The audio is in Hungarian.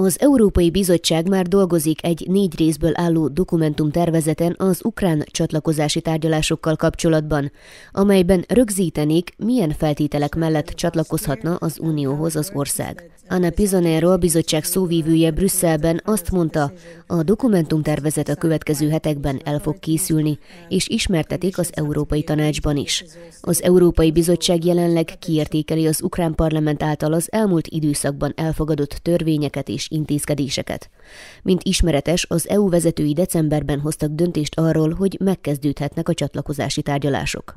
Az Európai Bizottság már dolgozik egy négy részből álló dokumentum tervezeten az ukrán csatlakozási tárgyalásokkal kapcsolatban, amelyben rögzítenék, milyen feltételek mellett csatlakozhatna az Unióhoz az ország. Anna Pizanero, a bizottság szóvívője Brüsszelben azt mondta, a tervezet a következő hetekben el fog készülni, és ismertetik az Európai Tanácsban is. Az Európai Bizottság jelenleg kiértékeli az ukrán parlament által az elmúlt időszakban elfogadott törvényeket és szükséges intézkedéseket. Mint ismeretes, az EU vezetői decemberben hoztak döntést arról, hogy megkezdődhetnek a csatlakozási tárgyalások.